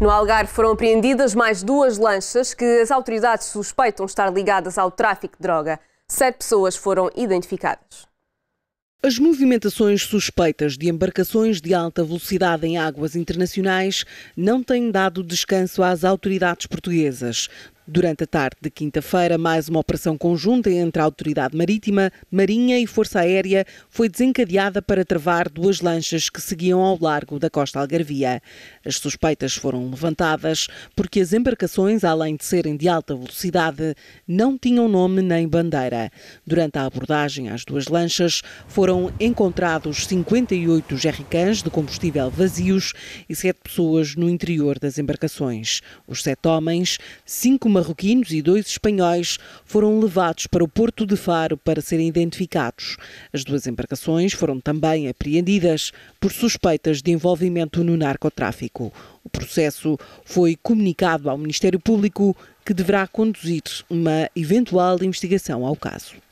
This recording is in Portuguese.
No Algarve foram apreendidas mais duas lanchas que as autoridades suspeitam estar ligadas ao tráfico de droga. Sete pessoas foram identificadas. As movimentações suspeitas de embarcações de alta velocidade em águas internacionais não têm dado descanso às autoridades portuguesas. Durante a tarde de quinta-feira, mais uma operação conjunta entre a Autoridade Marítima, Marinha e Força Aérea foi desencadeada para travar duas lanchas que seguiam ao largo da costa algarvia. As suspeitas foram levantadas porque as embarcações, além de serem de alta velocidade, não tinham nome nem bandeira. Durante a abordagem às duas lanchas, foram encontrados 58 jerrycans de combustível vazios e sete pessoas no interior das embarcações. Os sete homens, cinco marroquinos e dois espanhóis foram levados para o Porto de Faro para serem identificados. As duas embarcações foram também apreendidas por suspeitas de envolvimento no narcotráfico. O processo foi comunicado ao Ministério Público, que deverá conduzir uma eventual investigação ao caso.